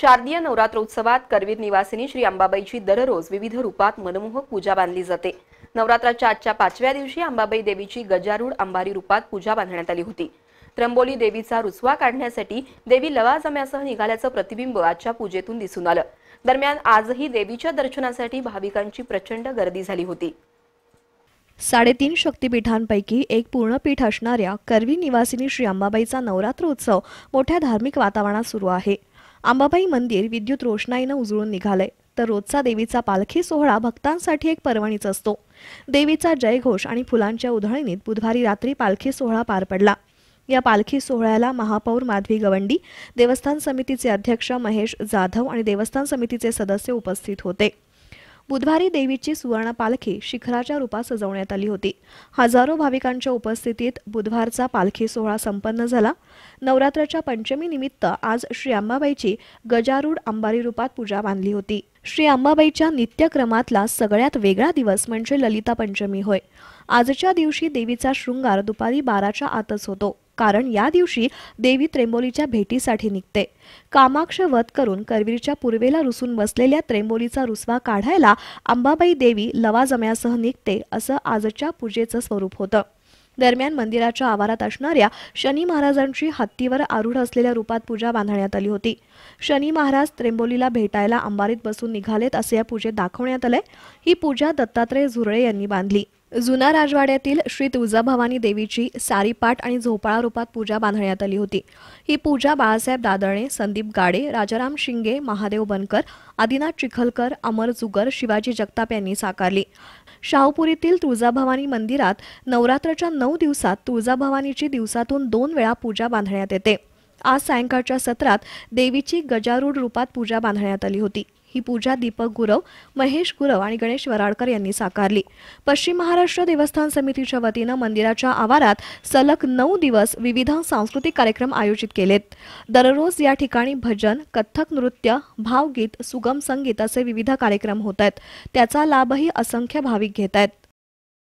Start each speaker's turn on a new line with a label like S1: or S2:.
S1: शारदीय नवरात्रोत्सवात करवीर निवासिनी श्री अंबाबाईची दररोज विविध रूपात मनमोहक पूजा बांधली जाते नवरात्राच्या आजच्या पाचव्या दिवशी अंबाबाई देवीची गजारूढ अंबारी रूपात पूजा बांधण्यात आली होती त्र्यंबोली देवीचा रुसवा काढण्यासाठी देवी लवाजम्यासह निघाल्याचं प्रतिबिंब आजच्या पूजेतून दिसून आलं दरम्यान आजही देवीच्या दर्शनासाठी भाविकांची प्रचंड गर्दी झाली होती
S2: साडेतीन शक्तीपीठांपैकी एक पूर्णपीठ असणाऱ्या करवी निवासिनी श्री अंबाबाईचा नवरात्र उत्सव मोठ्या धार्मिक वातावरणात सुरू आहे अंबाबाई मंदिर विद्युत रोषणाईनं उजळून निघालंय तर रोजचा देवीचा पालखी सोहळा भक्तांसाठी एक पर्वणीच असतो देवीचा जयघोष आणि फुलांच्या उधळणीत बुधवारी रात्री पालखी सोहळा पार पडला या पालखी सोहळ्याला महापौर माधवी गवंडी देवस्थान समितीचे अध्यक्ष महेश जाधव आणि देवस्थान समितीचे सदस्य उपस्थित होते बुधवारी देवीची सुवर्ण पालखी शिखराच्या रूपात सजवण्यात आली होती हजारो भाविकांच्या उपस्थितीत बुधवारचा पालखी सोहळा संपन्न झाला नवरात्राच्या पंचमी निमित्त आज श्री अंबाबाईची गजारूढ अंबारी रूपात पूजा बांधली होती श्री अंबाबाईच्या नित्यक्रमातला सगळ्यात वेगळा दिवस म्हणजे ललिता पंचमी होय आजच्या दिवशी देवीचा शृंगार दुपारी बाराच्या आतच होतो कारण या दिवशी देवी त्रेंबोलीच्या भेटीसाठी निघते कामाक्ष वध करून करवीरच्या पूर्वेला रुसून बसलेल्या त्रेंबोलीचा रुसवा काढायला अंबाबाई देवी लवाजम्यासह निघते असं आजच्या पूजेचं स्वरूप होतं दरम्यान मंदिराच्या आवारात असणाऱ्या शनी महाराजांची हत्तीवर आरूढ असलेल्या रूपात पूजा बांधण्यात आली होती शनी महाराज त्रेंबोलीला भेटायला अंबारीत बसून निघालेत असे या पूजेत दाखवण्यात आले ही पूजा दत्तात्रय झुरळे यांनी बांधली जुना राजवाड्यातील श्री तुळजाभवानी देवीची सारीपाट आणि झोपाळा रूपात पूजा बांधण्यात आली होती ही पूजा बाळासाहेब दादळे संदीप गाडे राजाराम शिंगे महादेव बनकर आदिनाथ चिखलकर अमर जुगर शिवाजी जगताप यांनी साकारली शाहूपुरीतील तुळजाभवानी मंदिरात नवरात्राच्या नऊ दिवसात तुळजाभवानीची दिवसातून दोन वेळा पूजा बांधण्यात येते आज सायंकाळच्या सत्रात देवीची गजारूढ रूपात पूजा बांधण्यात आली होती ही पूजा दीपक गुरव महेश गुरव आणि गणेश वराडकर यांनी साकारली पश्चिम महाराष्ट्र देवस्थान समितीच्या वतीनं मंदिराच्या आवारात सलग नऊ दिवस विविध सांस्कृतिक कार्यक्रम आयोजित केलेत दररोज या ठिकाणी भजन कथ्थक नृत्य भावगीत सुगम संगीत असे विविध कार्यक्रम होत आहेत त्याचा लाभही असंख्य भाविक घेत आहेत